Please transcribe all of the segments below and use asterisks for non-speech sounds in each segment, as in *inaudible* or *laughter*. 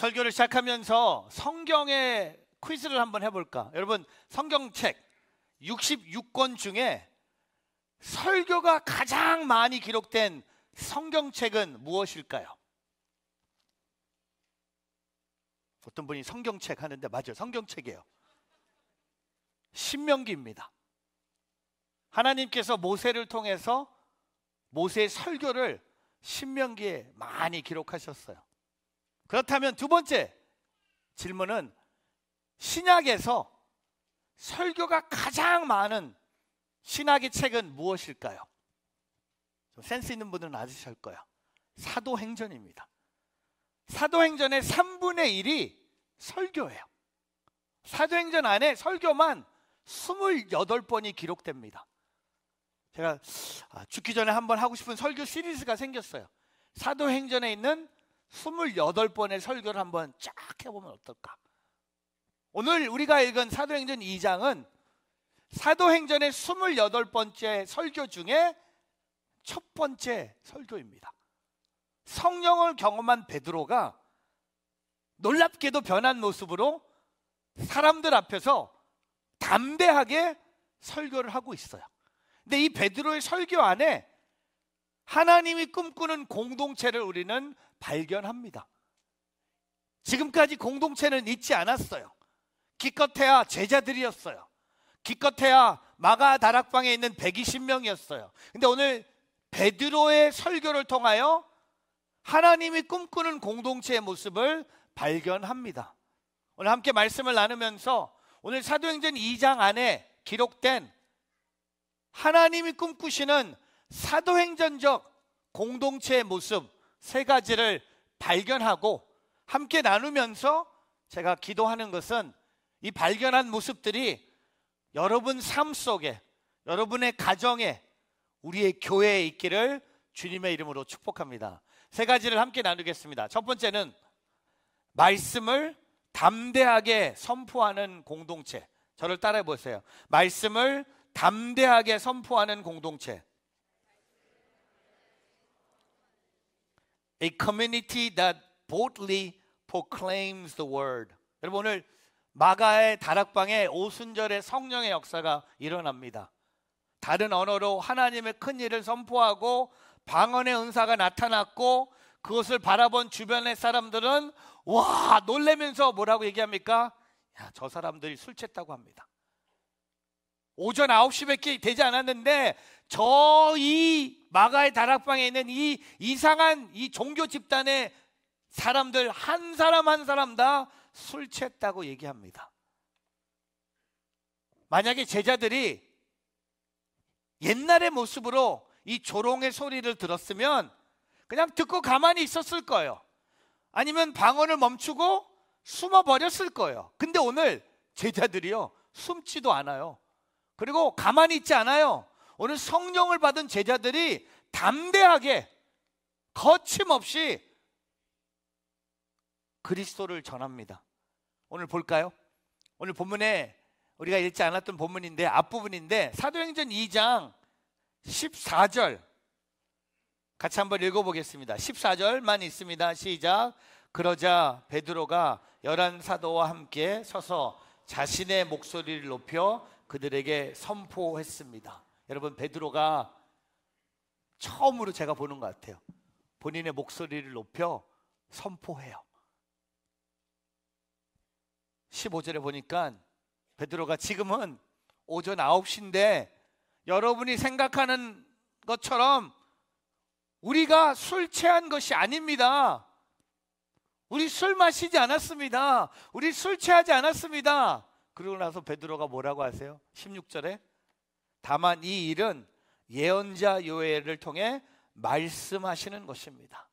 설교를 시작하면서 성경의 퀴즈를 한번 해볼까? 여러분, 성경책 66권 중에 설교가 가장 많이 기록된 성경책은 무엇일까요? 어떤 분이 성경책 하는데 맞아요. 성경책이에요. 신명기입니다. 하나님께서 모세를 통해서 모세의 설교를 신명기에 많이 기록하셨어요. 그렇다면 두 번째 질문은 신약에서 설교가 가장 많은 신학의 책은 무엇일까요? 좀 센스 있는 분들은 아으실 거예요 사도행전입니다. 사도행전의 3분의 1이 설교예요. 사도행전 안에 설교만 28번이 기록됩니다. 제가 아, 죽기 전에 한번 하고 싶은 설교 시리즈가 생겼어요. 사도행전에 있는 28번의 설교를 한번 쫙 해보면 어떨까? 오늘 우리가 읽은 사도행전 2장은 사도행전의 28번째 설교 중에 첫 번째 설교입니다. 성령을 경험한 베드로가 놀랍게도 변한 모습으로 사람들 앞에서 담대하게 설교를 하고 있어요. 근데 이 베드로의 설교 안에 하나님이 꿈꾸는 공동체를 우리는 발견합니다. 지금까지 공동체는 잊지 않았어요. 기껏해야 제자들이었어요. 기껏해야 마가 다락방에 있는 120명이었어요. 근데 오늘 베드로의 설교를 통하여 하나님이 꿈꾸는 공동체의 모습을 발견합니다. 오늘 함께 말씀을 나누면서 오늘 사도행전 2장 안에 기록된 하나님이 꿈꾸시는 사도행전적 공동체의 모습 세 가지를 발견하고 함께 나누면서 제가 기도하는 것은 이 발견한 모습들이 여러분 삶 속에 여러분의 가정에 우리의 교회에 있기를 주님의 이름으로 축복합니다. 세 가지를 함께 나누겠습니다. 첫 번째는 말씀을 담대하게 선포하는 공동체. 저를 따라해 보세요. 말씀을 담대하게 선포하는 공동체. A community that boldly proclaims the word. 여러분 오늘 마가의 다락방에 오순절의 성령의 역사가 일어납니다. 다른 언어로 하나님의 큰 일을 선포하고 방언의 은사가 나타났고 그것을 바라본 주변의 사람들은 와 놀래면서 뭐라고 얘기합니까? 야, 저 사람들이 술 취했다고 합니다. 오전 9시밖에 되지 않았는데 저 이 마가의 다락방에 있는 이 이상한 이 종교 집단의 사람들 한 사람 한 사람 다 술 취했다고 얘기합니다. 만약에 제자들이 옛날의 모습으로 이 조롱의 소리를 들었으면 그냥 듣고 가만히 있었을 거예요. 아니면 방언을 멈추고 숨어 버렸을 거예요. 근데 오늘 제자들이요. 숨지도 않아요. 그리고 가만히 있지 않아요. 오늘 성령을 받은 제자들이 담대하게 거침없이 그리스도를 전합니다. 오늘 볼까요? 오늘 본문에 우리가 읽지 않았던 본문인데 앞부분인데 사도행전 2장 14절 같이 한번 읽어보겠습니다. 14절만 있습니다. 시작. 그러자 베드로가 열한 사도와 함께 서서 자신의 목소리를 높여 그들에게 선포했습니다. 여러분 베드로가 처음으로 제가 보는 것 같아요. 본인의 목소리를 높여 선포해요. 15절에 보니까 베드로가 지금은 오전 9시인데 여러분이 생각하는 것처럼 우리가 술 취한 것이 아닙니다. 우리 술 마시지 않았습니다. 우리 술 취하지 않았습니다. 그러고 나서 베드로가 뭐라고 하세요? 16절에 다만 이 일은 예언자 요엘을 통해 말씀하시는 것입니다.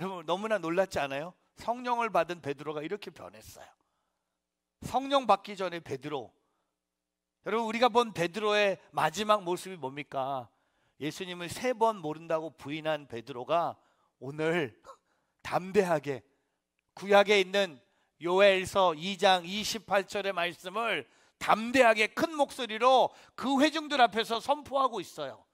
여러분 너무나 놀랐지 않아요? 성령을 받은 베드로가 이렇게 변했어요. 성령 받기 전에 베드로. 여러분 우리가 본 베드로의 마지막 모습이 뭡니까? 예수님을 세 번 모른다고 부인한 베드로가 오늘 *laughs* 담대하게 구약에 있는 요엘서 2장 28절의 말씀을 담대하게 큰 목소리로 그 회중들 앞에서 선포하고 있어요.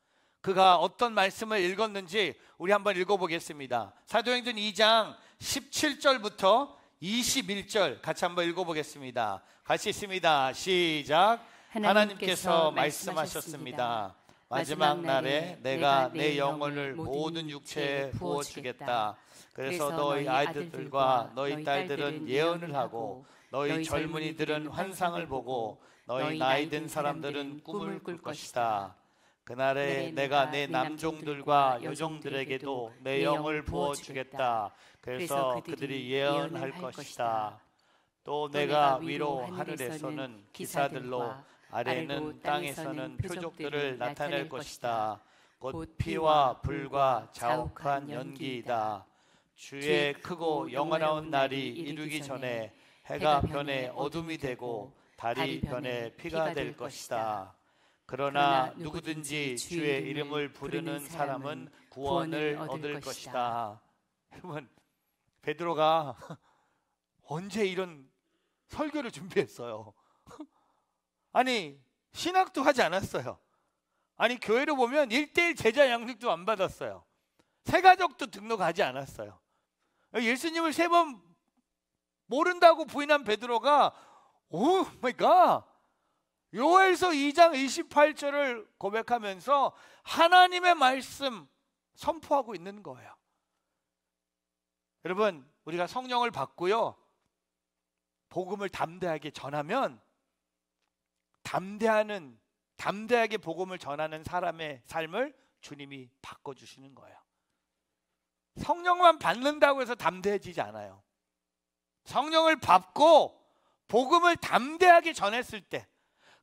그가 어떤 말씀을 읽었는지 우리 한번 읽어보겠습니다. 사도행전 2장 17절부터 21절 같이 한번 읽어보겠습니다. 같이 있습니다. 시작. 하나님께서, 말씀하셨습니다. 마지막 날에 내가 내 영혼을 모든 육체에 부어주겠다. 그래서 너희 아이들과 너희 딸들은 예언을 하고 너희 젊은이들은 환상을 보고 너희 나이든 사람들은 꿈을 꿀 것이다. 그날에 내가 내 남종들과 여종들에게도 내 영을 부어 주겠다. 그래서 그들이 예언할 것이다. 또 내가 위로 하늘에서는 기사들로 아래는 땅에서는 표적들을 나타낼 것이다. 곧 피와 불과 자욱한 연기이다. 주의 크고 그 영원한 날이 이르기 전에 해가 변해 어둠이 되고 달이 변해 피가 될 것이다. 그러나 누구든지 주의 이름을 부르는 사람은 구원을 얻을 것이다. 여러분 베드로가 *laughs* 언제 이런 설교를 준비했어요? *laughs* 아니 신학도 하지 않았어요. 아니 교회를 보면 일대일 제자 양육도 안 받았어요. 세가족도 등록하지 않았어요. 예수님을 세 번 모른다고 부인한 베드로가 오 마이 갓 요엘서 2장 28절을 고백하면서 하나님의 말씀 선포하고 있는 거예요. 여러분, 우리가 성령을 받고요. 복음을 담대하게 전하면 담대하는 담대하게 복음을 전하는 사람의 삶을 주님이 바꿔 주시는 거예요. 성령만 받는다고 해서 담대해지지 않아요. 성령을 받고 복음을 담대하게 전했을 때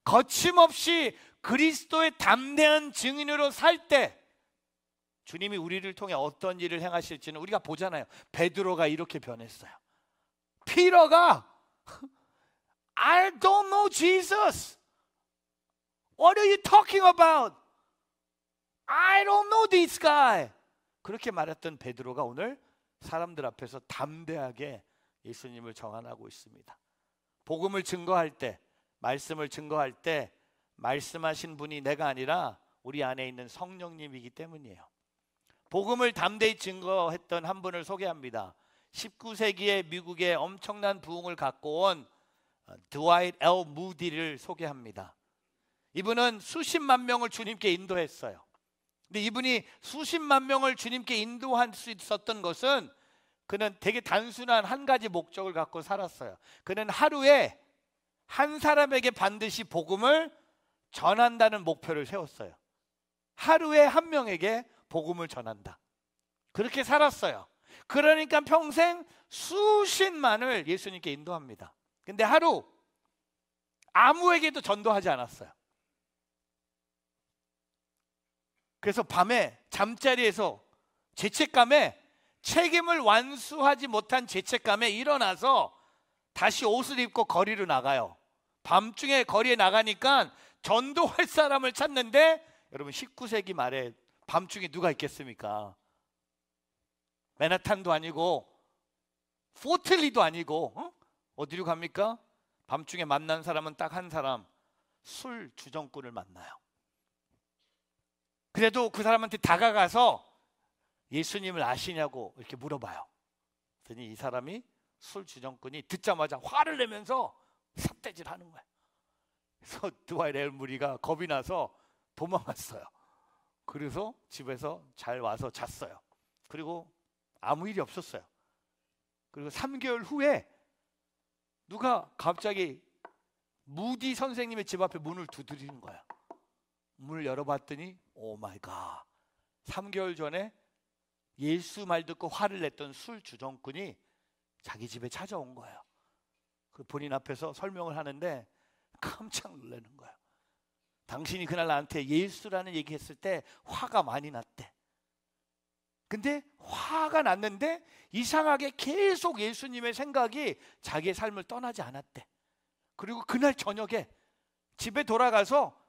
거침없이 그리스도의 담대한 증인으로 살 때 주님이 우리를 통해 어떤 일을 행하실지는 우리가 보잖아요. 베드로가 이렇게 변했어요. 피러가 I don't know Jesus. What are you talking about? I don't know this guy. 그렇게 말했던 베드로가 오늘 사람들 앞에서 담대하게 예수님을 정한하고 있습니다. 복음을 증거할 때, 말씀을 증거할 때 말씀하신 분이 내가 아니라 우리 안에 있는 성령님이기 때문이에요. 복음을 담대히 증거했던 한 분을 소개합니다. 19세기에 미국에 엄청난 부흥을 갖고 온드와이엘 어, 무디를 소개합니다. 이분은 수십만 명을 주님께 인도했어요. 근데 이분이 수십만 명을 주님께 인도할 수 있었던 것은 그는 되게 단순한 한 가지 목적을 갖고 살았어요. 그는 하루에 한 사람에게 반드시 복음을 전한다는 목표를 세웠어요. 하루에 한 명에게 복음을 전한다. 그렇게 살았어요. 그러니까 평생 수십만을 예수님께 인도합니다. 근데 하루 아무에게도 전도하지 않았어요. 그래서 밤에 잠자리에서 죄책감에 책임을 완수하지 못한 죄책감에 일어나서 다시 옷을 입고 거리로 나가요. 밤중에 거리에 나가니까 전도할 사람을 찾는데 여러분 19세기 말에 밤중에 누가 있겠습니까? 맨하탄도 아니고 포틀리도 아니고 어? 어디로 갑니까? 밤중에 만난 사람은 딱 한 사람 술 주정꾼을 만나요. 그래도 그 사람한테 다가가서 예수님을 아시냐고 이렇게 물어봐요. 그랬더니 이 사람이 술 주정꾼이 듣자마자 화를 내면서 삽대질하는 거예요. 그래서 드와이렐 무리가 겁이 나서 도망갔어요. 그래서 집에서 잘 와서 잤어요. 그리고 아무 일이 없었어요. 그리고 3개월 후에 누가 갑자기 무디 선생님의 집 앞에 문을 두드리는 거야. 문을 열어봤더니 오 마이 갓. 3개월 전에 예수 말 듣고 화를 냈던 술 주정꾼이 자기 집에 찾아온 거예요. 그 본인 앞에서 설명을 하는데 깜짝 놀라는 거예요. 당신이 그날 나한테 예수라는 얘기했을 때 화가 많이 났대. 근데 화가 났는데 이상하게 계속 예수님의 생각이 자기의 삶을 떠나지 않았대. 그리고 그날 저녁에 집에 돌아가서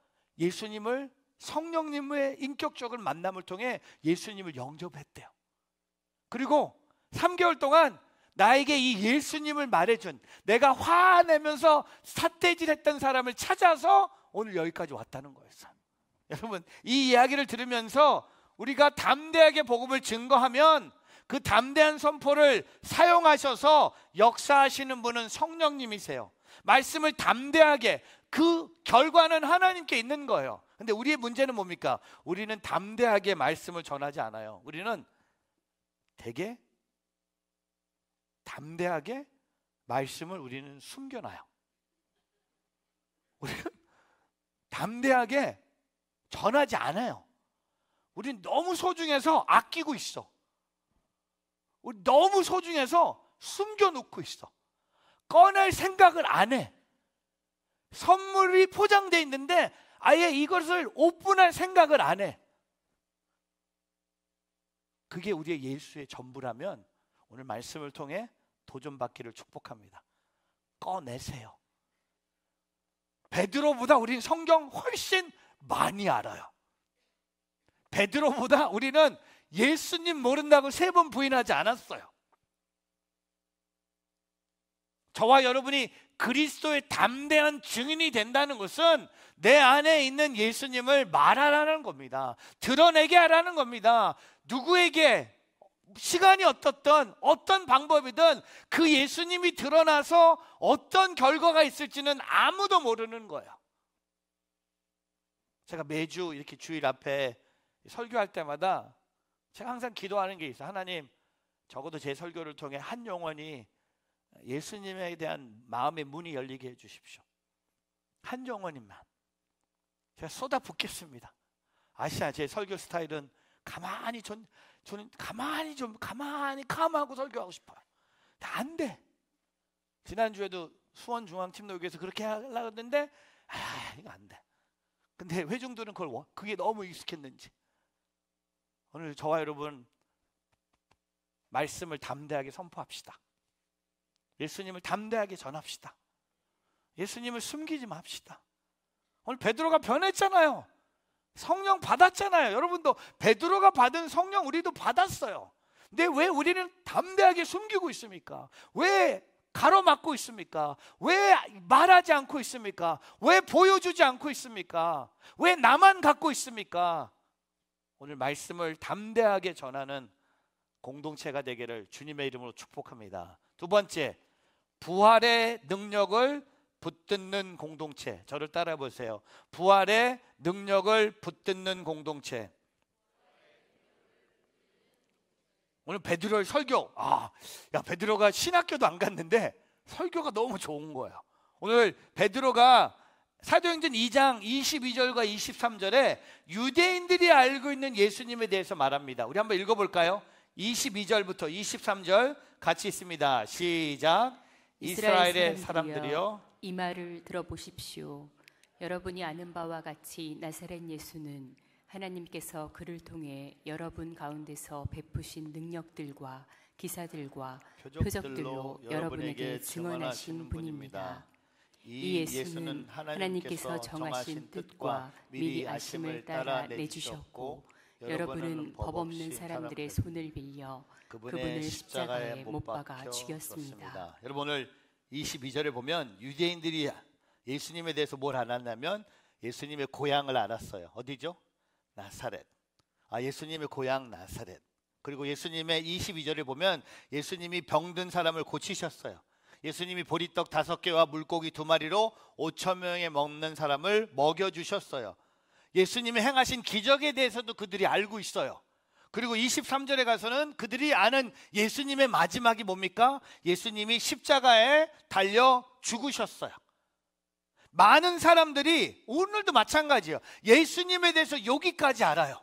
예수님을 성령님의 인격적인 만남을 통해 예수님을 영접했대요. 그리고 3개월 동안 나에게 이 예수님을 말해준 내가 화내면서 사태질했던 사람을 찾아서 오늘 여기까지 왔다는 거예요. 여러분 이 이야기를 들으면서 우리가 담대하게 복음을 증거하면 그 담대한 선포를 사용하셔서 역사하시는 분은 성령님이세요. 말씀을 담대하게 그 결과는 하나님께 있는 거예요. 근데 우리의 문제는 뭡니까? 우리는 담대하게 말씀을 전하지 않아요. 우리는 되게 담대하게 말씀을 우리는 숨겨놔요. 우리는 담대하게 전하지 않아요. 우리는 너무 소중해서 아끼고 있어. 우리 너무 소중해서 숨겨놓고 있어. 꺼낼 생각을 안 해. 선물이 포장되어 있는데 아예 이것을 오픈할 생각을 안 해. 그게 우리의 예수의 전부라면 오늘 말씀을 통해 도전 받기를 축복합니다. 꺼내세요. 베드로보다 우리 성경 훨씬 많이 알아요. 베드로보다 우리는 예수님 모른다고 세 번 부인하지 않았어요. 저와 여러분이 그리스도의 담대한 증인이 된다는 것은 내 안에 있는 예수님을 말하라는 겁니다. 드러내게 하라는 겁니다. 누구에게 시간이 어떻든 어떤 방법이든 그 예수님이 드러나서 어떤 결과가 있을지는 아무도 모르는 거예요. 제가 매주 이렇게 주일 앞에 설교할 때마다 제가 항상 기도하는 게 있어요. 하나님, 적어도 제 설교를 통해 한 영혼이 예수님에 대한 마음의 문이 열리게 해 주십시오. 한 정원님만 제가 쏟아 붓겠습니다. 아시아 제 설교 스타일은 가만히 전, 저는 가만히 좀 가만히 감하고 설교하고 싶어요. 안 돼. 지난주에도 수원 중앙 침노교에서 그렇게 하려고 했는데 아, 이거 안 돼. 근데 회중들은 그걸 그게 너무 익숙했는지 오늘 저와 여러분 말씀을 담대하게 선포합시다. 예수님을 담대하게 전합시다. 예수님을 숨기지 맙시다. 오늘 베드로가 변했잖아요. 성령 받았잖아요. 여러분도 베드로가 받은 성령 우리도 받았어요. 근데 왜 우리는 담대하게 숨기고 있습니까? 왜 가로막고 있습니까? 왜 말하지 않고 있습니까? 왜 보여주지 않고 있습니까? 왜 나만 갖고 있습니까? 오늘 말씀을 담대하게 전하는 공동체가 되기를 주님의 이름으로 축복합니다. 두 번째, 부활의 능력을 붙듣는 공동체. 저를 따라 보세요. 부활의 능력을 붙드는 공동체. 오늘 베드로의 설교. 아, 야 베드로가 신학교도 안 갔는데 설교가 너무 좋은 거예요. 오늘 베드로가 사도행전 2장 22절과 23절에 유대인들이 알고 있는 예수님에 대해서 말합니다. 우리 한번 읽어볼까요? 22절부터 23절 같이 있습니다. 시작. 이스라엘의 사람들이여 이 말을 들어보십시오. 여러분이 아는 바와 같이 나사렛 예수는 하나님께서 그를 통해 여러분 가운데서 베푸신 능력들과 기사들과 표적들로, 여러분에게 증언하신 분입니다. 이 예수는 하나님께서 정하신 뜻과 미리 아심을 따라 내주셨고 여러분은 법 없는 사람들의 손을 빌려 그분의 십자가에 못 박아 죽였습니다. 여러분 오늘 22절에 보면 유대인들이 예수님에 대해서 뭘 알았냐면 예수님의 고향을 알았어요. 어디죠? 나사렛. 아, 예수님의 고향 나사렛. 그리고 예수님의 22절에 보면 예수님이 병든 사람을 고치셨어요. 예수님이 보리떡 다섯 개와 물고기 두 마리로 5천 명에 먹는 사람을 먹여 주셨어요. 예수님이 행하신 기적에 대해서도 그들이 알고 있어요. 그리고 23절에 가서는 그들이 아는 예수님의 마지막이 뭡니까? 예수님이 십자가에 달려 죽으셨어요. 많은 사람들이 오늘도 마찬가지예요. 예수님에 대해서 여기까지 알아요.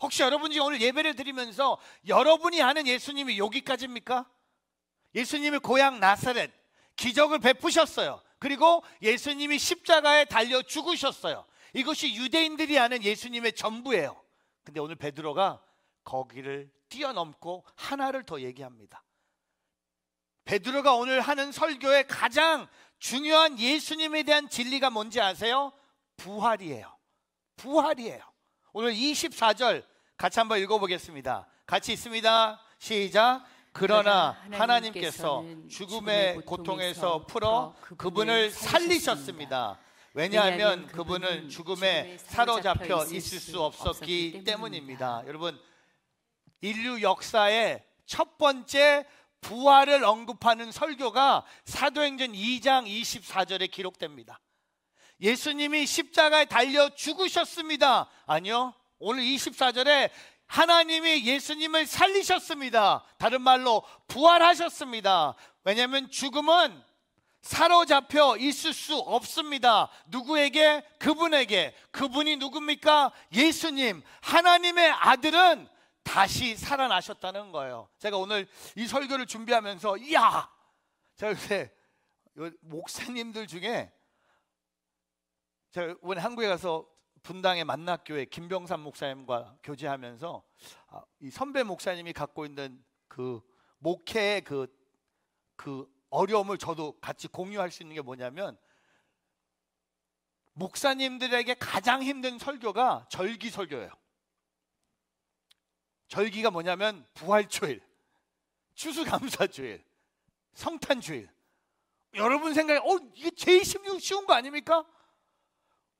혹시 여러분이 오늘 예배를 드리면서 여러분이 아는 예수님이 여기까지입니까? 예수님의 고향 나사렛 기적을 베푸셨어요. 그리고 예수님이 십자가에 달려 죽으셨어요. 이것이 유대인들이 아는 예수님의 전부예요. 근데 오늘 베드로가 거기를 뛰어넘고 하나를 더 얘기합니다. 베드로가 오늘 하는 설교의 가장 중요한 예수님에 대한 진리가 뭔지 아세요? 부활이에요. 부활이에요. 오늘 24절 같이 한번 읽어보겠습니다. 같이 있습니다. 시작. 그러나 하나님께서 죽음의 고통에서 풀어 그분을 살리셨습니다. 왜냐하면 그분은 죽음에 사로잡혀 있을 수 없었기 때문입니다. 여러분 인류 역사의 첫 번째 부활을 언급하는 설교가 사도행전 2장 24절에 기록됩니다. 예수님이 십자가에 달려 죽으셨습니다. 아니요. 오늘 24절에 하나님이 예수님을 살리셨습니다. 다른 말로 부활하셨습니다. 왜냐하면 죽음은 사로잡혀 있을 수 없습니다. 누구에게? 그분에게. 그분이 누굽니까? 예수님. 하나님의 아들은 다시 살아나셨다는 거예요. 제가 오늘 이 설교를 준비하면서, 이야! 제가 요새 목사님들 중에 제가 이번에 한국에 가서 분당의 만나교회 김병삼 목사님과 교제하면서 아, 이 선배 목사님이 갖고 있는 그 목회의 그, 그 어려움을 저도 같이 공유할 수 있는 게 뭐냐면 목사님들에게 가장 힘든 설교가 절기 설교예요. 절기가 뭐냐면 부활초일 추수감사주일, 성탄주일. 여러분 생각에 어 이게 제일 쉬운 거 아닙니까?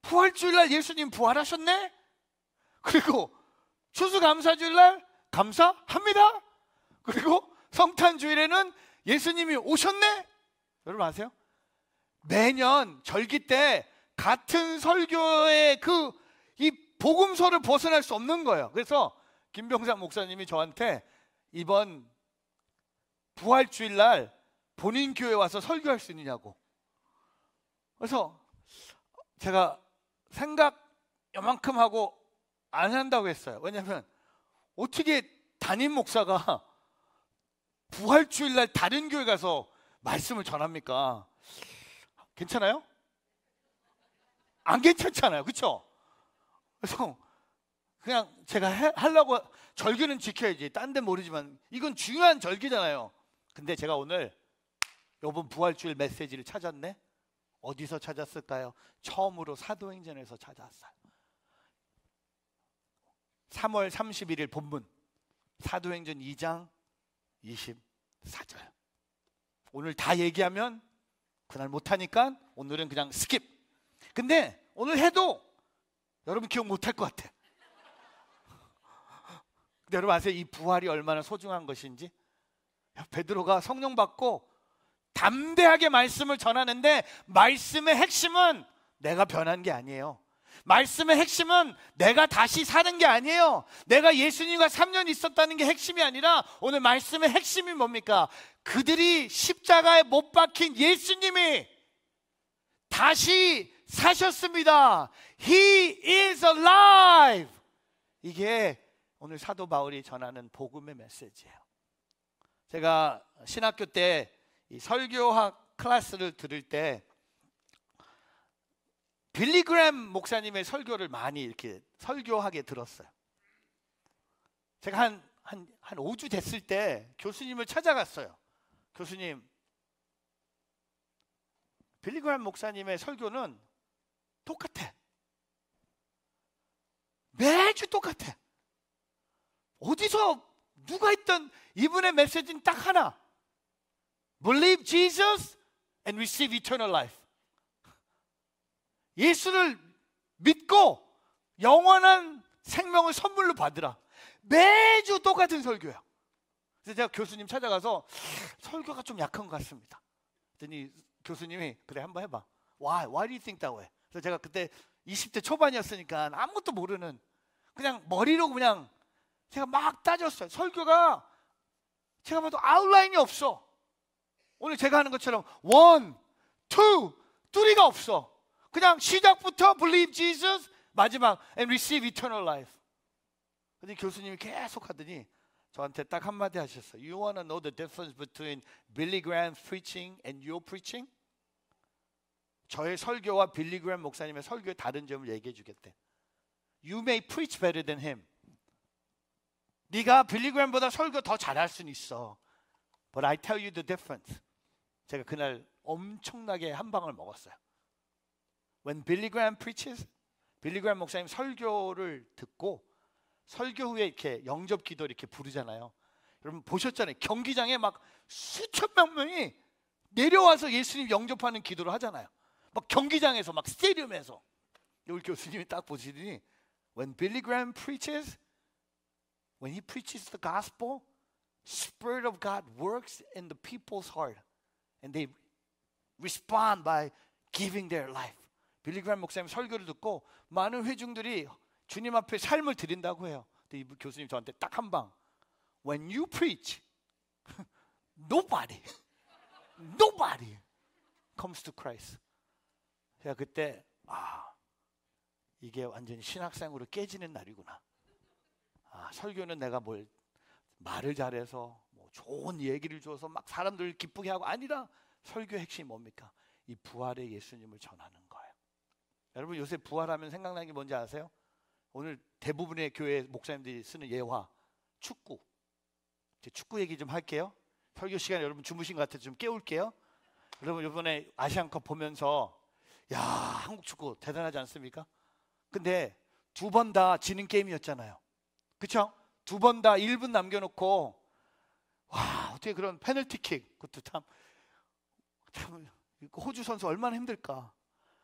부활주일날 예수님 부활하셨네. 그리고 추수감사주일날 감사합니다. 그리고 성탄주일에는 예수님이 오셨네? 여러분 아세요? 매년 절기 때 같은 설교의 그 이 복음서를 벗어날 수 없는 거예요. 그래서 김병상 목사님이 저한테 이번 부활 주일날 본인 교회 와서 설교할 수 있느냐고. 그래서 제가 생각 요만큼 하고 안 한다고 했어요. 왜냐하면 어떻게 담임 목사가 부활주일 날 다른 교회 가서 말씀을 전합니까? 괜찮아요? 안 괜찮잖아요. 그쵸 그래서 그냥 제가 해, 하려고 절기는 지켜야지. 딴 데 모르지만 이건 중요한 절기잖아요. 근데 제가 오늘 요번 부활주일 메시지를 찾았네. 어디서 찾았을까요? 처음으로 사도행전에서 찾았어요. 3월 31일 본문 사도행전 2장 24절. 오늘 다 얘기하면 그날 못하니까 오늘은 그냥 스킵. 근데 오늘 해도 여러분 기억 못할 것 같아. 근데 여러분 아세요? 이 부활이 얼마나 소중한 것인지? 베드로가 성령 받고 담대하게 말씀을 전하는데 말씀의 핵심은 내가 변한 게 아니에요. 말씀의 핵심은 내가 다시 사는 게 아니에요. 내가 예수님과 3년 있었다는 게 핵심이 아니라 오늘 말씀의 핵심이 뭡니까? 그들이 십자가에 못 박힌 예수님이 다시 사셨습니다. He is alive. 이게 오늘 사도 바울이 전하는 복음의 메시지예요. 제가 신학교 때 설교학 클래스를 들을 때 빌리그램 목사님의 설교를 많이 이렇게 설교하게 들었어요. 제가 한, 한, 한 5주 됐을 때 교수님을 찾아갔어요. 교수님, 빌리그램 목사님의 설교는 똑같아. 매주 똑같아. 어디서 누가 했던 이분의 메시지는 딱 하나. Believe Jesus and receive eternal life. 예수를 믿고 영원한 생명을 선물로 받으라. 매주 똑같은 설교야. 그래서 제가 교수님 찾아가서 설교가 좀 약한 것 같습니다. 그랬더니 교수님이 그래 한번 해봐. Why? Why do you think that way? 그래서 제가 그때 20대 초반이었으니까 아무것도 모르는 그냥 머리로 그냥 제가 막 따졌어요. 설교가 제가 봐도 아웃라인이 없어. 오늘 제가 하는 것처럼 원, 투, 뚜리가 없어. 그냥 시작부터 believe Jesus 마지막 and receive eternal life. 근데 교수님이 계속 하더니 저한테 딱 한마디 하셨어요. You wanna know the difference between Billy Graham's preaching and your preaching? 저의 설교와 빌리 그램 목사님의 설교의 다른 점을 얘기해 주겠대. You may preach better than him. 네가 빌리 그램보다 설교 더 잘할 수는 있어. But I tell you the difference. 제가 그날 엄청나게 한 방을 먹었어요. When Billy Graham preaches, 빌리 그램 목사님 설교를 듣고 설교 후에 이렇게 영접 기도 이렇게 부르잖아요. 여러분 보셨잖아요. 경기장에 막 수천 명 명이 내려와서 예수님 영접하는 기도를 하잖아요. 막 경기장에서 막 스테디움에서 우리 교수님이 딱 보시더니 When Billy Graham preaches, when he preaches the gospel, Spirit of God works in the people's heart, and they respond by giving their life. 빌리그람 목사님 설교를 듣고 많은 회중들이 주님 앞에 삶을 드린다고 해요. 이 교수님 저한테 딱 한 방. When you preach, *laughs* nobody, nobody comes to Christ. 제가 그때 아 이게 완전히 신학생으로 깨지는 날이구나. 아, 설교는 내가 뭘 말을 잘해서 뭐 좋은 얘기를 줘서 막 사람들을 기쁘게 하고 아니라 설교 핵심이 뭡니까? 이 부활의 예수님을 전하는 여러분 요새 부활하면 생각나는 게 뭔지 아세요? 오늘 대부분의 교회 목사님들이 쓰는 예화 축구. 제 축구 얘기 좀 할게요. 설교 시간 에 여러분 주무신 것 같아서 좀 깨울게요. 여러분 이번에 아시안컵 보면서 야 한국 축구 대단하지 않습니까? 근데 두 번 다 지는 게임이었잖아요. 그쵸두 번 다 1분 남겨놓고 와 어떻게 그런 페널티킥 그것도 참, 참 호주 선수 얼마나 힘들까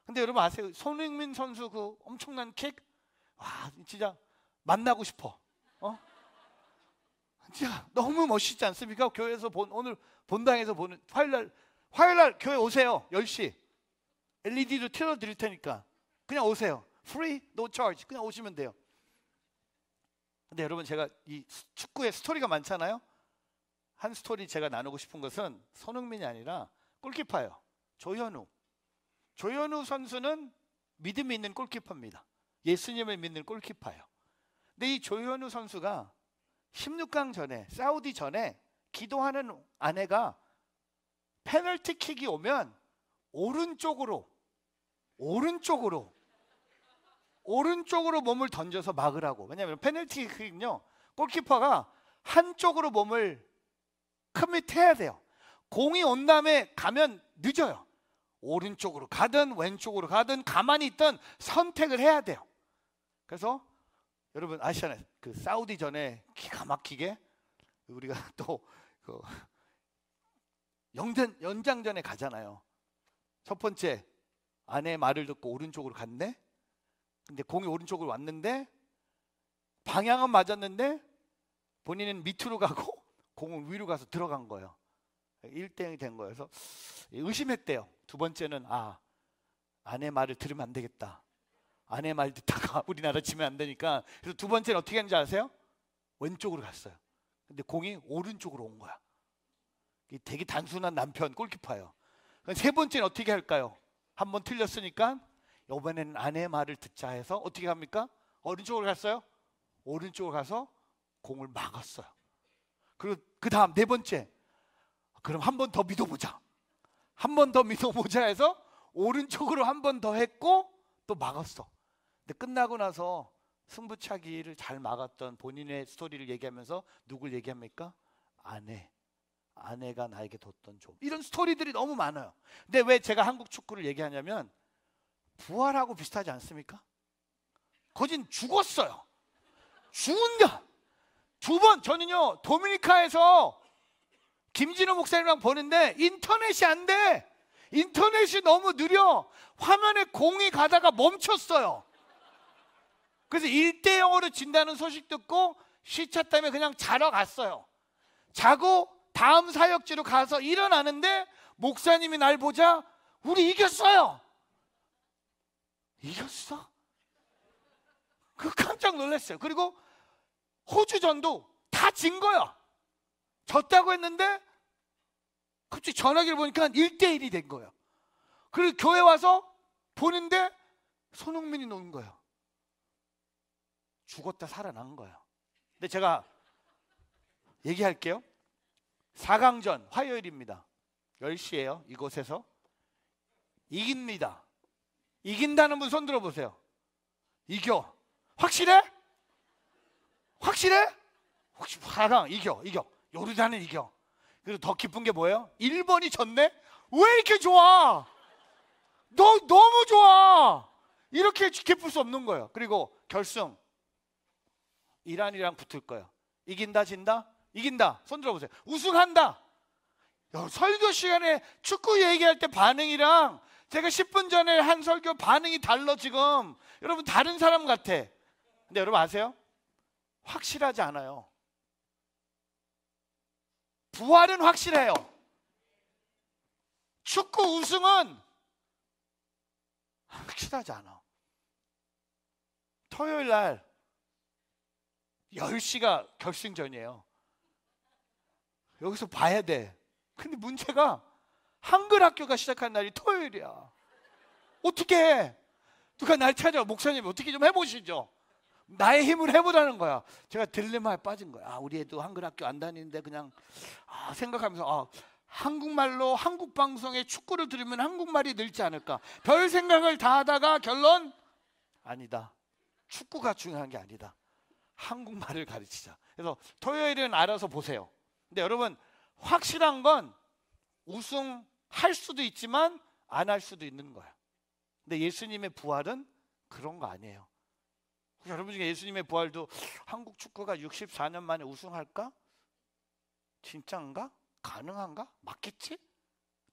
근데 여러분 아세요? 손흥민 선수 그 엄청난 킥? 와, 진짜 만나고 싶어. 어? 진짜 너무 멋있지 않습니까? 교회에서 본, 오늘 본당에서 보는, 화요일날, 화요일날 교회 오세요. 10시. LED도 틀어드릴 테니까. 그냥 오세요. Free, no charge. 그냥 오시면 돼요. 근데 여러분 제가 이 축구의 스토리가 많잖아요. 한 스토리 제가 나누고 싶은 것은 손흥민이 아니라 골키퍼예요. 조현우. 조현우 선수는 믿음이 있는 골키퍼입니다. 예수님을 믿는 골키퍼예요. 근데 이 조현우 선수가 16강 전에 사우디 전에 기도하는 아내가 페널티킥이 오면 오른쪽으로 오른쪽으로 오른쪽으로 몸을 던져서 막으라고. 왜냐면 페널티킥은요 골키퍼가 한쪽으로 몸을 커밋해야 돼요. 공이 온 다음에 가면 늦어요. 오른쪽으로 가든 왼쪽으로 가든 가만히 있든 선택을 해야 돼요. 그래서 여러분 아시잖아요. 그 사우디 전에 기가 막히게 우리가 *laughs* 또그 연장, 연장전에 가잖아요. 첫 번째 아내 말을 듣고 오른쪽으로 갔네. 근데 공이 오른쪽으로 왔는데 방향은 맞았는데 본인은 밑으로 가고 *laughs* 공은 위로 가서 들어간 거예요. 1대이된거예서 의심했대요. 두 번째는 아 아내 말을 들으면 안 되겠다. 아내 말 듣다가 *laughs* 우리나라 치면 안 되니까 그래서 두 번째는 어떻게 했는지 아세요? 왼쪽으로 갔어요. 근데 공이 오른쪽으로 온 거야. 되게 단순한 남편 골키퍼예요. 세 번째는 어떻게 할까요? 한 번 틀렸으니까 이번에는 아내 말을 듣자 해서 어떻게 합니까? 오른쪽으로 갔어요. 오른쪽으로 가서 공을 막았어요. 그리고 그 다음 네 번째 그럼 한 번 더 믿어보자. 한번더 믿어보자 해서 오른쪽으로 한 번 더 했고 또 막았어. 근데 끝나고 나서 승부차기를 잘 막았던 본인의 스토리를 얘기하면서 누굴 얘기합니까? 아내. 아내가 나에게 뒀던 조. 이런 스토리들이 너무 많아요. 근데 왜 제가 한국 축구를 얘기하냐면 부활하고 비슷하지 않습니까? 거진 죽었어요. 죽은 거. 두번 저는요 도미니카에서 김진호 목사님랑 이 보는데 인터넷이 안 돼. 인터넷이 너무 느려. 화면에 공이 가다가 멈췄어요. 그래서 일대영으로 진다는 소식 듣고 시차 때문에 그냥 자러 갔어요. 자고 다음 사역지로 가서 일어나는데 목사님이 날 보자 우리 이겼어요. 이겼어? 그 깜짝 놀랐어요. 그리고 호주 전도 다 진 거야. 졌다고 했는데 갑자기 전화기를 보니까 1대1이 된 거예요. 그리고 교회 와서 보는데 손흥민이 노는 거예요. 죽었다 살아난 거예요. 근데 제가 얘기할게요. 4강전 화요일입니다. 10시에요. 이곳에서 이깁니다. 이긴다는 분 손 들어보세요. 이겨. 확실해? 확실해? 혹시 화강 이겨 이겨 요르단을 이겨. 그리고 더 기쁜 게 뭐예요? 일본이 졌네? 왜 이렇게 좋아? 너, 너무 좋아! 이렇게 기쁠 수 없는 거예요. 그리고 결승. 이란이랑 붙을 거예요. 이긴다, 진다? 이긴다. 손 들어보세요. 우승한다. 야, 설교 시간에 축구 얘기할 때 반응이랑 제가 10분 전에 한 설교 반응이 달라 지금. 여러분, 다른 사람 같아. 근데 여러분 아세요? 확실하지 않아요. 부활은 확실해요. 축구 우승은 확실하지 않아. 토요일 날 10시가 결승전이에요. 여기서 봐야 돼. 근데 문제가 한글 학교가 시작한 날이 토요일이야. 어떻게 해? 누가 날 찾아 목사님 어떻게 좀 해보시죠. 나의 힘을 해보자는 거야. 제가 딜레마에 빠진 거야. 아, 우리 애도 한글 학교 안 다니는데 그냥 아, 생각하면서 아, 한국말로 한국 방송에 축구를 들으면 한국말이 늘지 않을까. 별 생각을 다 하다가 결론 아니다. 축구가 중요한 게 아니다. 한국말을 가르치자. 그래서 토요일은 알아서 보세요. 근데 여러분 확실한 건 우승할 수도 있지만 안 할 수도 있는 거야. 근데 예수님의 부활은 그런 거 아니에요. 그 여러분 중에 예수님의 부활도 한국 축구가 64년 만에 우승할까? 진짜인가? 가능한가? 맞겠지?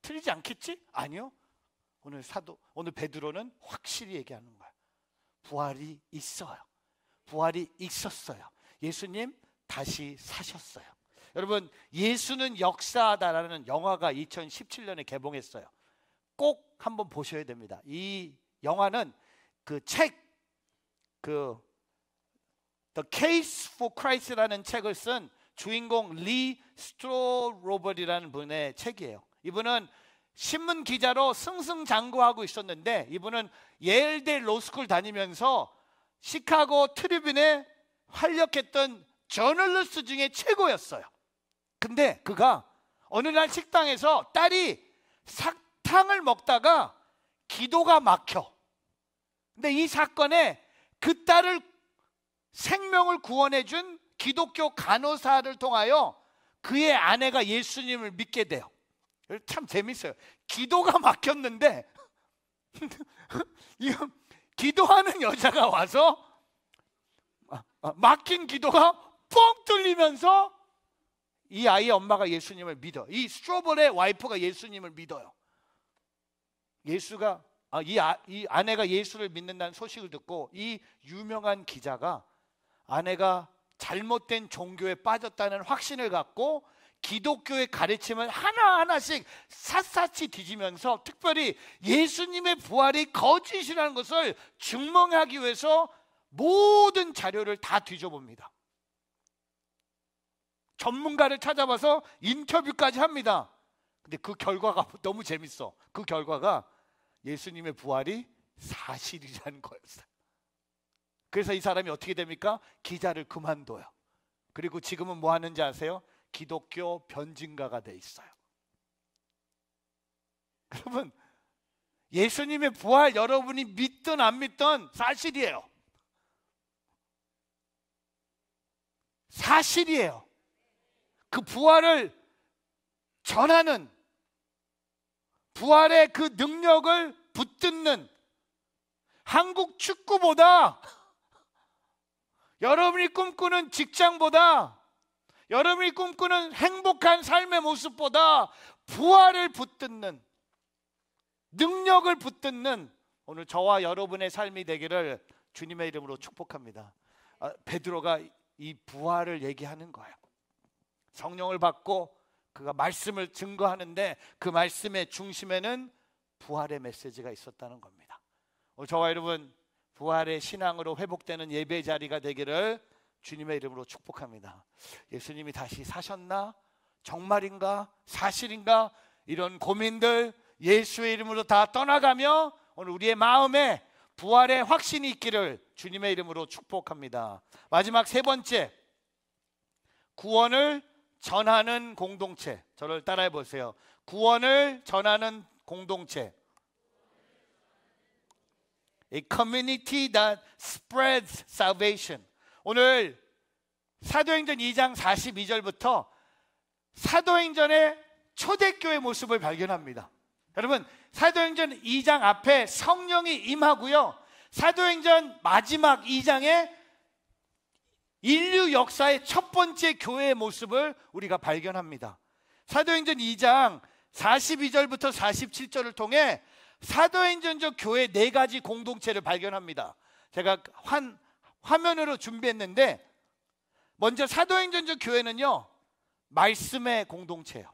틀리지 않겠지? 아니요. 오늘 사도 오늘 베드로는 확실히 얘기하는 거야. 부활이 있어요. 부활이 있었어요. 예수님 다시 사셨어요. 여러분, 예수는 역사다라는 영화가 2017년에 개봉했어요. 꼭 한번 보셔야 됩니다. 이 영화는 그책 그 The Case for Christ라는 책을 쓴 주인공 리 스트로로버리라는 분의 책이에요. 이분은 신문 기자로 승승장구하고 있었는데 이분은 예일대 로스쿨 다니면서 시카고 트리뷴에 활력했던 저널리스트 중에 최고였어요. 근데 그가 어느 날 식당에서 딸이 사탕을 먹다가 기도가 막혀. 근데 이 사건에 그 딸을 생명을 구원해 준 기독교 간호사를 통하여 그의 아내가 예수님을 믿게 돼요. 참 재밌어요. 기도가 막혔는데 *laughs* 기도하는 여자가 와서 막힌 기도가 뻥 뚫리면서 이 아이의 엄마가 예수님을 믿어. 이 스트로벌의 와이프가 예수님을 믿어요. 예수가 아, 이, 아, 이 아내가 예수를 믿는다는 소식을 듣고 이 유명한 기자가 아내가 잘못된 종교에 빠졌다는 확신을 갖고 기독교의 가르침을 하나하나씩 샅샅이 뒤지면서 특별히 예수님의 부활이 거짓이라는 것을 증명하기 위해서 모든 자료를 다 뒤져봅니다. 전문가를 찾아봐서 인터뷰까지 합니다. 근데 그 결과가 *laughs* 너무 재밌어. 그 결과가 예수님의 부활이 사실이라는 거였어요. 그래서 이 사람이 어떻게 됩니까? 기자를 그만둬요. 그리고 지금은 뭐 하는지 아세요? 기독교 변증가가 돼 있어요. 여러분, 예수님의 부활 여러분이 믿든 안 믿든 사실이에요. 사실이에요. 그 부활을 전하는 부활의 그 능력을 붙드는 한국 축구보다 여러분이 꿈꾸는 직장보다 여러분이 꿈꾸는 행복한 삶의 모습보다 부활을 붙드는 능력을 붙드는 오늘 저와 여러분의 삶이 되기를 주님의 이름으로 축복합니다. 아, 베드로가 이 부활을 얘기하는 거예요. 성령을 받고 그가 말씀을 증거하는데 그 말씀의 중심에는 부활의 메시지가 있었다는 겁니다. 어, 저와 여러분 부활의 신앙으로 회복되는 예배 자리가 되기를 주님의 이름으로 축복합니다. 예수님이 다시 사셨나? 정말인가? 사실인가? 이런 고민들 예수의 이름으로 다 떠나가며 오늘 우리의 마음에 부활의 확신이 있기를 주님의 이름으로 축복합니다. 마지막 세 번째 구원을 전하는 공동체. 저를 따라해 보세요. 구원을 전하는 공동체. A community that spreads salvation. 오늘 사도행전 2장 42절부터 사도행전의 초대교회 모습을 발견합니다. 여러분, 사도행전 2장 앞에 성령이 임하고요. 사도행전 마지막 2장에 인류 역사의 첫 번째 교회의 모습을 우리가 발견합니다. 사도행전 2장 42절부터 47절을 통해 사도행전적 교회 네 가지 공동체를 발견합니다. 제가 환, 화면으로 준비했는데 먼저 사도행전적 교회는요. 말씀의 공동체예요.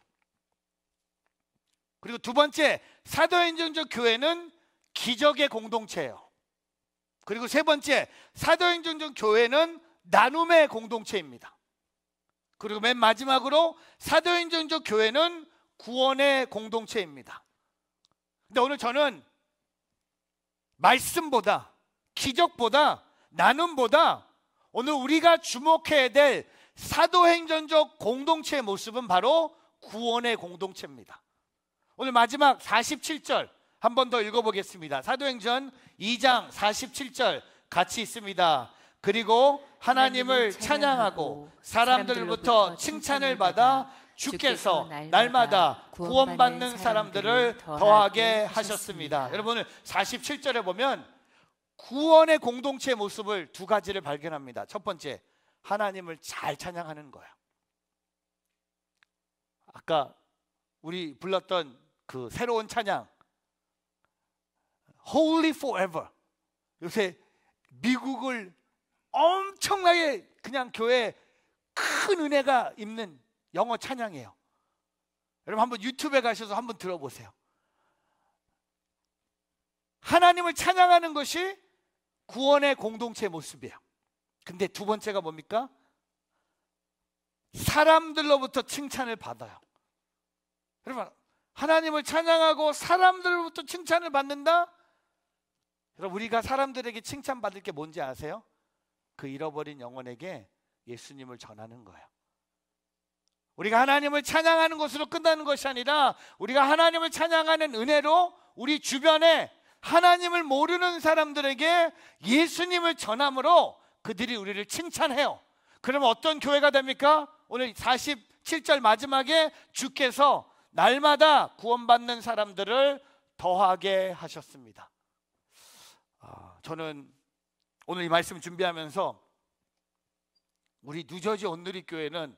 그리고 두 번째 사도행전적 교회는 기적의 공동체예요. 그리고 세 번째 사도행전적 교회는 나눔의 공동체입니다. 그리고 맨 마지막으로 사도행전적 교회는 구원의 공동체입니다. 근데 오늘 저는 말씀보다 기적보다 나눔보다 오늘 우리가 주목해야 될 사도행전적 공동체의 모습은 바로 구원의 공동체입니다. 오늘 마지막 47절 한 번 더 읽어보겠습니다. 사도행전 2장 47절 같이 있습니다. 그리고 하나님을 찬양하고 사람들로부터 칭찬을 받아 주께서 날마다 구원받는 사람들을 더하게 하셨습니다. 여러분 47절에 보면 구원의 공동체 모습을 두 가지를 발견합니다. 첫 번째, 하나님을 잘 찬양하는 거야. 아까 우리 불렀던 그 새로운 찬양 Holy Forever 요새 미국을 엄청나게 그냥 교회에 큰 은혜가 있는 영어 찬양이에요. 여러분 한번 유튜브에 가셔서 한번 들어보세요. 하나님을 찬양하는 것이 구원의 공동체 모습이에요. 근데 두 번째가 뭡니까? 사람들로부터 칭찬을 받아요. 여러분, 하나님을 찬양하고 사람들로부터 칭찬을 받는다? 여러분, 우리가 사람들에게 칭찬받을 게 뭔지 아세요? 그 잃어버린 영혼에게 예수님을 전하는 거예요. 우리가 하나님을 찬양하는 것으로 끝나는 것이 아니라 우리가 하나님을 찬양하는 은혜로 우리 주변에 하나님을 모르는 사람들에게 예수님을 전함으로 그들이 우리를 칭찬해요. 그러 어떤 교회가 됩니까? 오늘 47절 마지막에 주께서 날마다 구원받는 사람들을 더하게 하셨습니다. 아, 저는 오늘 이 말씀 준비하면서 우리 누저지 온누리 교회는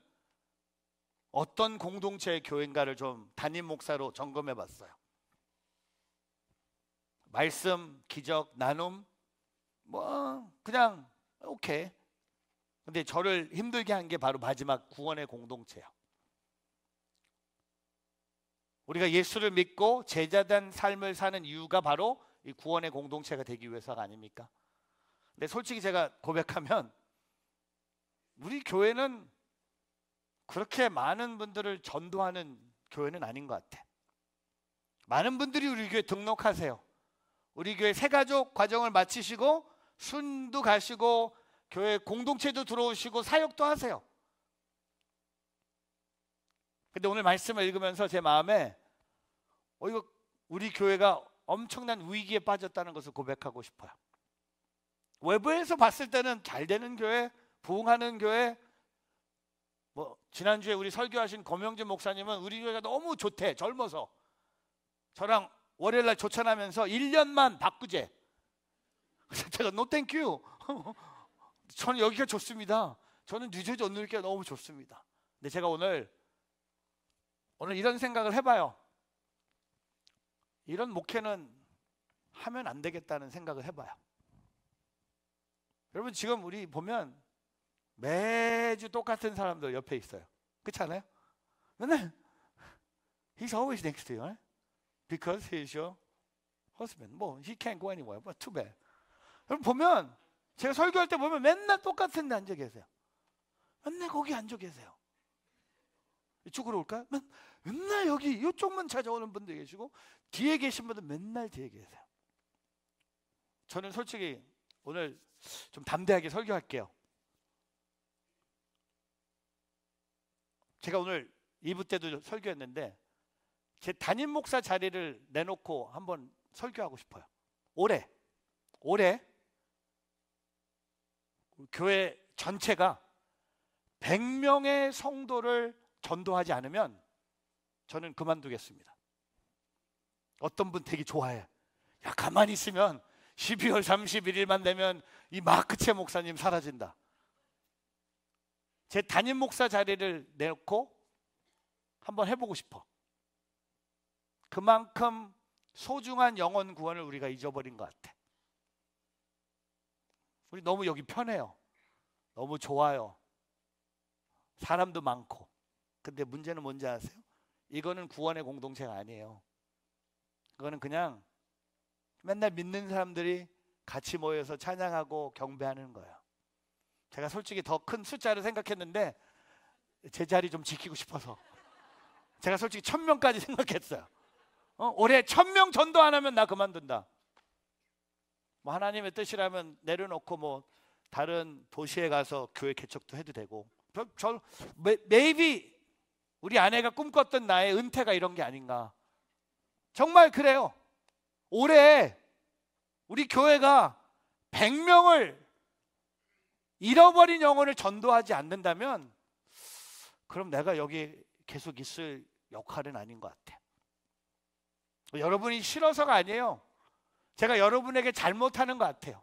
어떤 공동체의 교인가를좀 담임 목사로 점검해 봤어요. 말씀, 기적, 나눔 뭐 그냥 오케이. 근데 저를 힘들게 한 게 바로 마지막 구원의 공동체야. 우리가 예수를 믿고 제자된 삶을 사는 이유가 바로 이 구원의 공동체가 되기 위해서가 아닙니까? 근데 솔직히 제가 고백하면 우리 교회는 그렇게 많은 분들을 전도하는 교회는 아닌 것 같아. 많은 분들이 우리 교회 등록하세요. 우리 교회 새가족 과정을 마치시고 순도 가시고 교회 공동체도 들어오시고 사역도 하세요. 근데 오늘 말씀을 읽으면서 제 마음에 어 이거 우리 교회가 엄청난 위기에 빠졌다는 것을 고백하고 싶어요. 외부에서 봤을 때는 잘 되는 교회, 부흥하는 교회, 뭐 지난주에 우리 설교하신 고명진 목사님은 우리 교회가 너무 좋대, 젊어서. 저랑 월요일 날 조찬하면서 1년만 바꾸제. *laughs* 제가 노 땡큐. *laughs* 저는 여기가 좋습니다. 저는 뉴저지 언누리교 너무 좋습니다. 근데 제가 오늘 오늘 이런 생각을 해봐요. 이런 목회는 하면 안 되겠다는 생각을 해봐요. 여러분 지금 우리 보면 매주 똑같은 사람들 옆에 있어요. 그렇지 않아요? 맨날 he's always next to you, right? because he's your husband. 뭐 he can't go anywhere, but too bad. 여러분 보면 제가 설교할 때 보면 맨날 똑같은 데 앉아 계세요. 맨날 거기 앉아 계세요. 이쪽으로 올까요? 맨, 날 여기 이쪽만 찾아오는 분도 계시고 뒤에 계신 분들 맨날 뒤에 계세요. 저는 솔직히 오늘 좀 담대하게 설교할게요. 제가 오늘 2부 때도 설교했는데 제 담임 목사 자리를 내놓고 한번 설교하고 싶어요. 올해 올해 교회 전체가 100명의 성도를 전도하지 않으면 저는 그만두겠습니다. 어떤 분 되게 좋아해. 야 가만히 있으면 12월 31일만 되면 이 마크체 목사님 사라진다. 제 담임 목사 자리를 내놓고 한번 해보고 싶어. 그만큼 소중한 영혼 구원을 우리가 잊어버린 것 같아. 우리 너무 여기 편해요. 너무 좋아요. 사람도 많고. 근데 문제는 뭔지 아세요? 이거는 구원의 공동체가 아니에요. 그거는 그냥 맨날 믿는 사람들이 같이 모여서 찬양하고 경배하는 거예요. 제가 솔직히 더 큰 숫자를 생각했는데 제 자리 좀 지키고 싶어서 제가 솔직히 천 명까지 *laughs* 생각했어요. 어? 올해 천명 전도 안 하면 나 그만둔다. 뭐 하나님의 뜻이라면 내려놓고 뭐 다른 도시에 가서 교회 개척도 해도 되고 저, 저 메이비 우리 아내가 꿈꿨던 나의 은퇴가 이런 게 아닌가 정말 그래요 올해 우리 교회가 100명을 잃어버린 영혼을 전도하지 않는다면 그럼 내가 여기 계속 있을 역할은 아닌 것 같아. 여러분이 싫어서가 아니에요. 제가 여러분에게 잘못하는 것 같아요.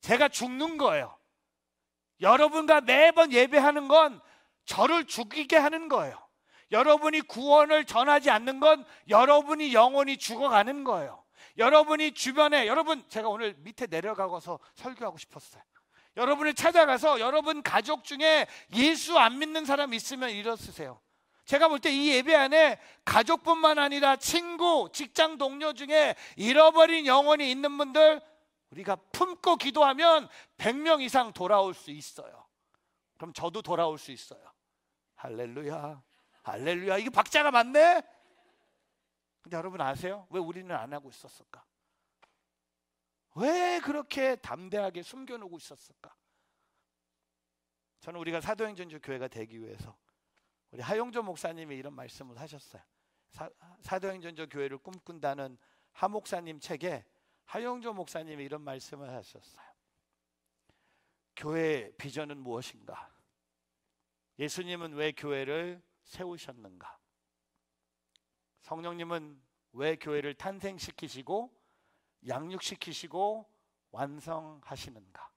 제가 죽는 거예요. 여러분과 매번 예배하는 건 저를 죽이게 하는 거예요. 여러분이 구원을 전하지 않는 건 여러분이 영원히 죽어가는 거예요. 여러분이 주변에 여러분 제가 오늘 밑에 내려가서 설교하고 싶었어요. 여러분을 찾아가서 여러분 가족 중에 예수 안 믿는 사람 있으면 일어서세요. 제가 볼 때 이 예배 안에 가족뿐만 아니라 친구, 직장 동료 중에 잃어버린 영혼이 있는 분들 우리가 품고 기도하면 100명 이상 돌아올 수 있어요. 그럼 저도 돌아올 수 있어요. 할렐루야. 할렐루야. 이게 박자가 맞네. 근데 여러분 아세요? 왜 우리는 안 하고 있었을까? 왜 그렇게 담대하게 숨겨놓고 있었을까? 저는 우리가 사도행전주 교회가 되기 위해서 우리 하용조 목사님이 이런 말씀을 하셨어요. 사, 도행전주 교회를 꿈꾼다는 하 목사님 책에 하용조 목사님이 이런 말씀을 하셨어요. 교회의 비전은 무엇인가? 예수님은 왜 교회를 세우셨는가? 성령님은 왜 교회를 탄생시키시고 양육시키시고 완성하시는가?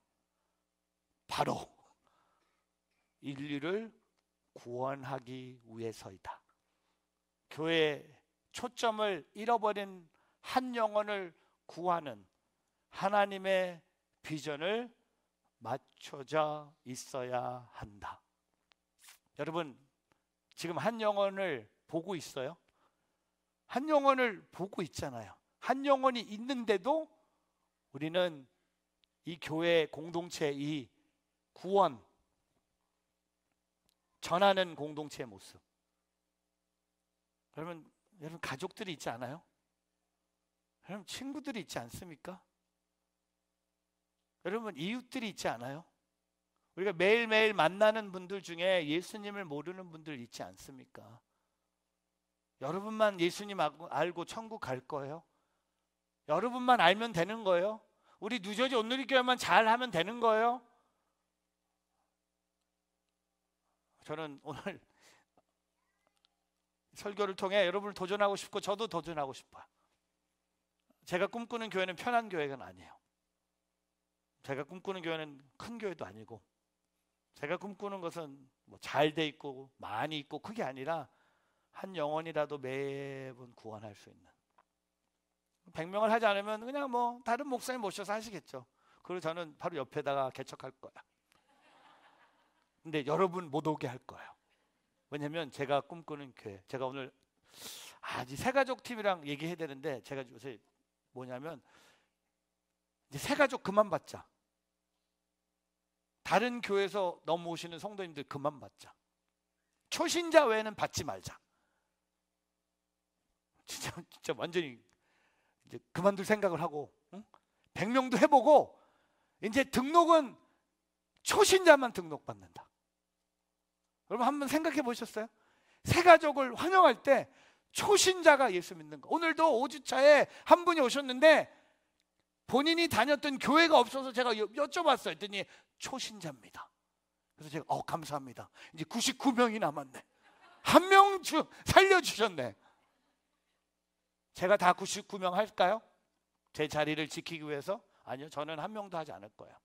바로 인류를 구원하기 위해서이다. 교회의 초점을 잃어버린 한 영혼을 구하는 하나님의 비전을 맞춰져 있어야 한다. 여러분, 지금 한 영혼을 보고 있어요? 한 영혼을 보고 있잖아요. 한 영혼이 있는데도 우리는 이 교회 공동체 이 구원 전하는 공동체의 모습. 여러분, 여러분 가족들이 있지 않아요? 여러분 친구들이 있지 않습니까? 여러분 이웃들이 있지 않아요? 우리가 매일매일 만나는 분들 중에 예수님을 모르는 분들 있지 않습니까? 여러분만 예수님 아- 알고 천국 갈 거예요? 여러분만 알면 되는 거예요? 우리 누저지 온누리교회만 잘하면 되는 거예요? 저는 오늘 *laughs* 설교를 통해 여러분을 도전하고 싶고 저도 도전하고 싶어요. 제가 꿈꾸는 교회는 편한 교회가 아니에요. 제가 꿈꾸는 교회는 큰 교회도 아니고 제가 꿈꾸는 것은 뭐 잘 돼 있고 많이 있고 그게 아니라 한 영혼이라도 매번 구원할 수 있는 100명을 하지 않으면 그냥 뭐 다른 목사님 모셔서 하시겠죠 그리고 저는 바로 옆에다가 개척할 거야 근데 여러분 못 오게 할 거예요 왜냐면 제가 꿈꾸는 교회 제가 오늘 아직 새가족 팀이랑 얘기해야 되는데 제가 요새 뭐냐면 이제 새가족 그만 받자 다른 교회에서 넘어오시는 성도님들 그만 받자 초신자 외에는 받지 말자 진짜 진짜 완전히 이제 그만둘 생각을 하고 응? 100명도 해보고 이제 등록은 초신자만 등록받는다. 여러분 한번 생각해 보셨어요? 새 가족을 환영할 때 초신자가 예수 믿는 거. 오늘도 5주차에 한 분이 오셨는데 본인이 다녔던 교회가 없어서 제가 여쭤봤어요. 했더니 초신자입니다. 그래서 제가 어 감사합니다. 이제 99명이 남았네. 한 명 살려주셨네. 제가 다 99명 할까요? 제 자리를 지키기 위해서? 아니요, 저는 한 명도 하지 않을 거예요.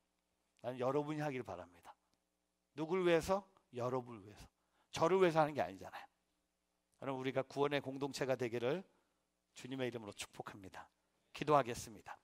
나는 여러분이 하길 바랍니다. 누굴 위해서? 여러분을 위해서. 저를 위해서 하는 게 아니잖아요. 여러분, 우리가 구원의 공동체가 되기를 주님의 이름으로 축복합니다. 기도하겠습니다.